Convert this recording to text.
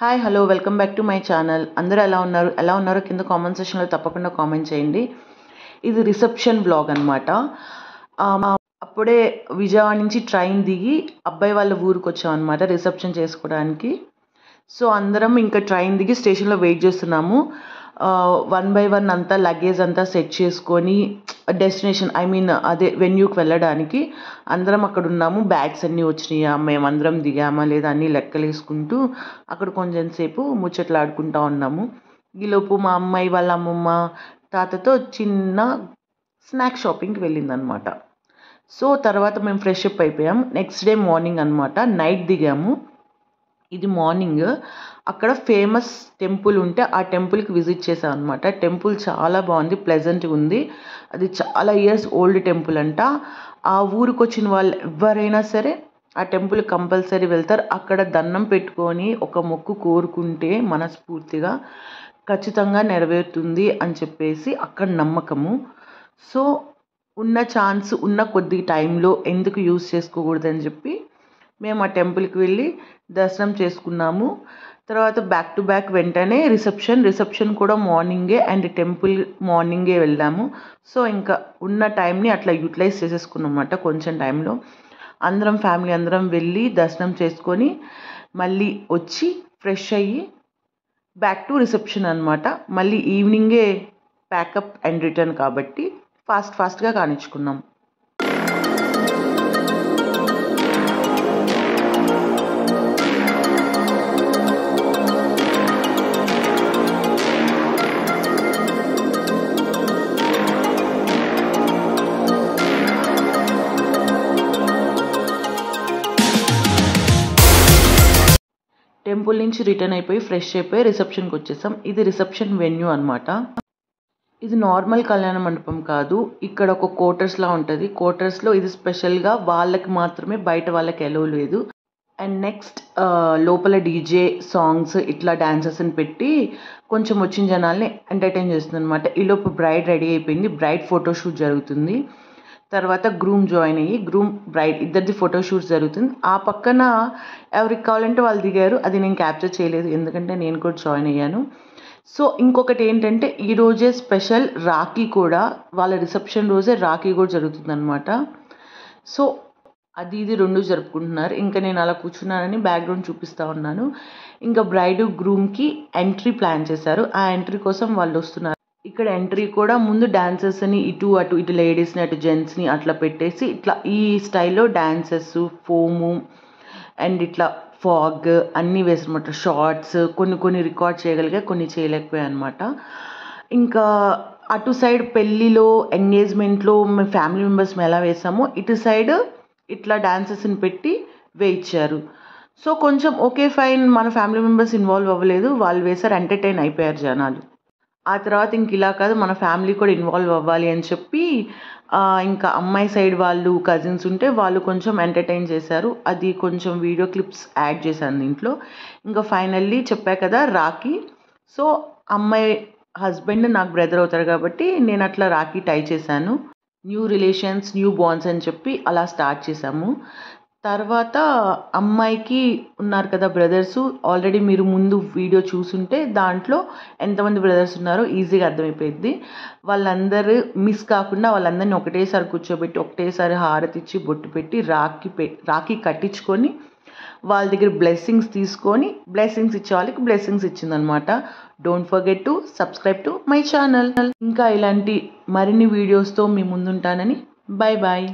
hi hello welcome back to my channel అందరూ ఎలా ఉన్నారు ఎలా ఉన్నారో కింద కామెంట్ సెక్షన్లో తప్పకుండా కామెంట్ చేయండి ఇది రిసెప్షన్ బ్లాగ్ అనమాట అప్పుడే విజయవాడ నుంచి ట్రైన్ దిగి అబ్బాయి వాళ్ళ ఊరికి వచ్చాం అనమాట రిసెప్షన్ చేసుకోవడానికి సో అందరం ఇంకా ట్రైన్ దిగి స్టేషన్లో వెయిట్ చేస్తున్నాము వన్ బై వన్ అంతా లగేజ్ అంతా సెట్ చేసుకొని డెస్టినేషన్ ఐ మీన్ అదే వెన్యూకి వెళ్ళడానికి అందరం అక్కడ ఉన్నాము బ్యాగ్స్ అన్నీ వచ్చినాయా అందరం దిగామా లేదా అన్నీ లెక్కలేసుకుంటూ అక్కడ కొంచెం సేపు ముచ్చట్లాడుకుంటా ఉన్నాము ఈలోపు మా అమ్మాయి వాళ్ళ అమ్మమ్మ తాతతో చిన్న స్నాక్ షాపింగ్కి వెళ్ళిందనమాట సో తర్వాత మేము ఫ్రెష్ అప్ అయిపోయాం నెక్స్ట్ డే మార్నింగ్ అనమాట నైట్ దిగాము ఇది మార్నింగ్ అక్కడ ఫేమస్ టెంపుల్ ఉంటే ఆ టెంపుల్కి విజిట్ చేశాను అనమాట టెంపుల్ చాలా బాగుంది ప్లెజెంట్గా ఉంది అది చాలా ఇయర్స్ ఓల్డ్ టెంపుల్ అంట ఆ ఊరికి వచ్చిన వాళ్ళు ఎవరైనా సరే ఆ టెంపుల్ కంపల్సరీ వెళ్తారు అక్కడ దండం పెట్టుకొని ఒక మొక్కు కోరుకుంటే మనస్ఫూర్తిగా ఖచ్చితంగా నెరవేరుతుంది అని చెప్పేసి అక్కడ నమ్మకము సో ఉన్న ఛాన్స్ ఉన్న కొద్ది టైంలో ఎందుకు యూస్ చేసుకోకూడదని చెప్పి మేము ఆ టెంపుల్కి వెళ్ళి దర్శనం చేసుకున్నాము తర్వాత బ్యాక్ టు బ్యాక్ వెంటనే రిసెప్షన్ రిసెప్షన్ కూడా మార్నింగే అండ్ టెంపుల్ మార్నింగే వెళ్ళాము సో ఇంకా ఉన్న టైంని అట్లా యూటిలైజ్ చేసేసుకున్నాం అన్నమాట కొంచెం టైంలో అందరం ఫ్యామిలీ అందరం వెళ్ళి దర్శనం చేసుకొని మళ్ళీ వచ్చి ఫ్రెష్ అయ్యి బ్యాక్ టు రిసెప్షన్ అనమాట మళ్ళీ ఈవినింగే ప్యాకప్ అండ్ రిటర్న్ కాబట్టి ఫాస్ట్ ఫాస్ట్గా కానిచ్చుకున్నాం టెంపుల్ నుంచి రిటర్న్ అయిపోయి ఫ్రెష్ అయిపోయి రిసెప్షన్కి వచ్చేసాం ఇది రిసెప్షన్ వెన్యూ అనమాట ఇది నార్మల్ కళ్యాణ మండపం కాదు ఇక్కడ ఒక క్వార్టర్స్లా ఉంటుంది క్వార్టర్స్లో ఇది స్పెషల్గా వాళ్ళకి మాత్రమే బయట వాళ్ళకి ఎలవ్ లేదు అండ్ నెక్స్ట్ లోపల డీజే సాంగ్స్ ఇట్లా అని పెట్టి కొంచెం వచ్చిన జనాల్ని ఎంటర్టైన్ చేస్తుంది అనమాట ఈలోపు బ్రైడ్ రెడీ అయిపోయింది బ్రైడ్ ఫోటోషూట్ జరుగుతుంది తర్వాత గ్రూమ్ జాయిన్ అయ్యి గ్రూమ్ బ్రైడ్ ఇద్దరిది ఫోటో షూట్ జరుగుతుంది ఆ పక్కన ఎవరికి కావాలంటే వాళ్ళు దిగారు అది నేను క్యాప్చర్ చేయలేదు ఎందుకంటే నేను కూడా జాయిన్ అయ్యాను సో ఇంకొకటి ఏంటంటే ఈరోజే స్పెషల్ రాఖీ కూడా వాళ్ళ రిసెప్షన్ రోజే రాఖీ కూడా జరుగుతుంది అనమాట సో అది ఇది రెండు జరుపుకుంటున్నారు ఇంకా నేను అలా కూర్చున్నానని బ్యాక్గ్రౌండ్ చూపిస్తూ ఉన్నాను ఇంకా బ్రైడ్ గ్రూమ్కి ఎంట్రీ ప్లాన్ చేశారు ఆ ఎంట్రీ కోసం వాళ్ళు వస్తున్నారు ఇక్కడ ఎంట్రీ కూడా ముందు డ్యాన్సెస్ని ఇటు అటు ఇటు లేడీస్ని అటు జెంట్స్ని అట్లా పెట్టేసి ఇట్లా ఈ స్టైల్లో డ్యాన్సెస్ ఫోము అండ్ ఇట్లా ఫాగ్ అన్నీ వేసనమాట షార్ట్స్ కొన్ని కొన్ని రికార్డ్ చేయగలిగా కొన్ని చేయలేకపోయాయి అనమాట ఇంకా అటు సైడ్ పెళ్ళిలో ఎంగేజ్మెంట్లో మేము ఫ్యామిలీ మెంబర్స్ ఎలా వేసామో ఇటు సైడ్ ఇట్లా డ్యాన్సెస్ని పెట్టి వేయించారు సో కొంచెం ఓకే ఫైన్ మన ఫ్యామిలీ మెంబర్స్ ఇన్వాల్వ్ అవ్వలేదు వాళ్ళు వేశారు ఎంటర్టైన్ అయిపోయారు జనాలు ఆ తర్వాత ఇంక ఇలా కాదు మన ఫ్యామిలీ కూడా ఇన్వాల్వ్ అవ్వాలి అని చెప్పి ఇంకా అమ్మాయి సైడ్ వాళ్ళు కజిన్స్ ఉంటే వాళ్ళు కొంచెం ఎంటర్టైన్ చేశారు అది కొంచెం వీడియో క్లిప్స్ యాడ్ చేశాను దీంట్లో ఇంకా ఫైనల్లీ చెప్పా కదా రాఖీ సో అమ్మాయి హస్బెండ్ నాకు బ్రదర్ అవుతారు కాబట్టి నేను అట్లా రాఖీ టై చేశాను న్యూ రిలేషన్స్ న్యూ బాండ్స్ అని చెప్పి అలా స్టార్ట్ చేశాము తర్వాత అమ్మాయికి ఉన్నారు కదా బ్రదర్సు ఆల్రెడీ మీరు ముందు వీడియో చూసుంటే దాంట్లో ఎంతమంది బ్రదర్స్ ఉన్నారో ఈజీగా అర్థమైపోయింది వాళ్ళందరూ మిస్ కాకుండా వాళ్ళందరినీ ఒకటేసారి కూర్చోబెట్టి ఒకటేసారి హారతి ఇచ్చి బొట్టు పెట్టి రాఖీ పె రాఖీ కట్టించుకొని వాళ్ళ దగ్గర బ్లెస్సింగ్స్ తీసుకొని బ్లెస్సింగ్స్ ఇచ్చే వాళ్ళకి బ్లెస్సింగ్స్ ఇచ్చిందనమాట don't forget to subscribe to my channel ఇంకా ఇలాంటి మరిన్ని వీడియోస్తో మీ ముందుంటానని బాయ్ బాయ్